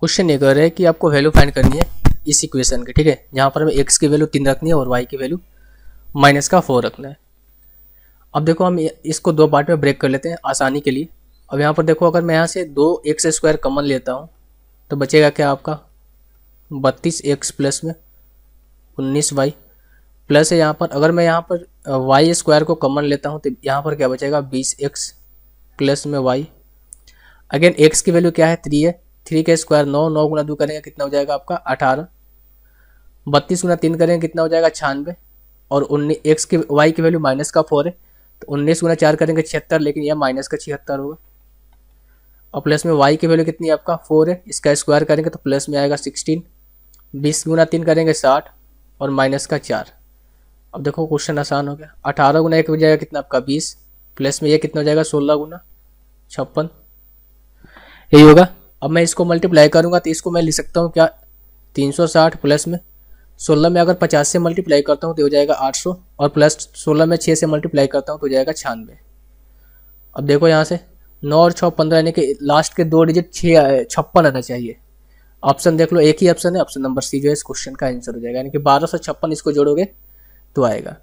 question ये कह रहे हैं कि आपको वैल्यू फाइंड करनी है इस इक्वेशन की ठीक है यहाँ पर हमें एक्स की वैल्यू तीन रखनी है और वाई की वैल्यू माइनस का फोर रखना है अब देखो हम इसको दो पार्ट में ब्रेक कर लेते हैं आसानी के लिए अब यहाँ पर देखो अगर मैं यहाँ से दो एक्स स्क्वायर कमन लेता हूँ तो बचेगा क्या आपका बत्तीस एक्स प्लस में उन्नीस वाई प्लस है यहाँ पर अगर मैं यहाँ पर वाई स्क्वायर को कमन लेता हूँ तो यहाँ पर क्या बचेगा बीस एक्स प्लस में वाई अगेन एक्स की वैल्यू क्या है थ्री है थ्री का स्क्वायर नौ नौ गुना दो करेंगे कितना हो जाएगा आपका अठारह बत्तीस गुना तीन करेंगे कितना हो जाएगा छियानवे और उन्नीस एक्स के वाई की वैल्यू माइनस का फोर है तो उन्नीस गुना चार करेंगे छिहत्तर लेकिन यह माइनस का छिहत्तर होगा और प्लस में वाई की वैल्यू कितनी है आपका फोर है इसका स्क्वायर करेंगे तो प्लस में आएगा सिक्सटीन बीस गुना तीन करेंगे साठ और माइनस का चार अब देखो क्वेश्चन आसान हो गया अठारह गुना एक हो जाएगा कितना आपका बीस प्लस में ये कितना हो जाएगा सोलह गुना छप्पन यही होगा अब मैं इसको मल्टीप्लाई करूँगा तो इसको मैं लिख सकता हूँ क्या 360 प्लस में 16 में अगर 50 से मल्टीप्लाई करता हूँ तो हो जाएगा 800 और प्लस 16 में 6 से मल्टीप्लाई करता हूँ तो हो जाएगा छियानवे अब देखो यहाँ से नौ और छः पंद्रह यानी कि लास्ट के दो डिजिट छः छप्पन आना चाहिए ऑप्शन देख लो एक ही ऑप्शन है ऑप्शन नंबर सी जो है इस क्वेश्चन का आंसर हो जाएगा यानी कि बारह सौ छप्पन इसको जोड़ोगे तो आएगा